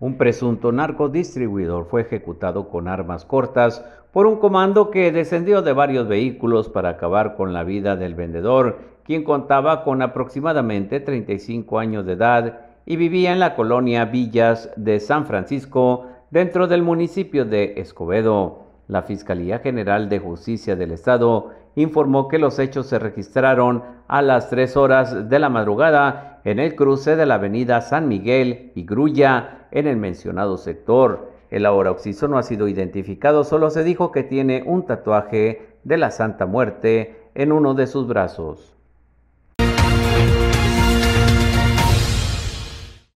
Un presunto narcodistribuidor fue ejecutado con armas cortas por un comando que descendió de varios vehículos para acabar con la vida del vendedor, quien contaba con aproximadamente 35 años de edad y vivía en la colonia Villas de San Francisco, dentro del municipio de Escobedo. La Fiscalía General de Justicia del Estado informó que los hechos se registraron a las 3 horas de la madrugada en el cruce de la avenida San Miguel y Grulla, en el mencionado sector. El ahora no ha sido identificado, solo se dijo que tiene un tatuaje de la Santa Muerte en uno de sus brazos.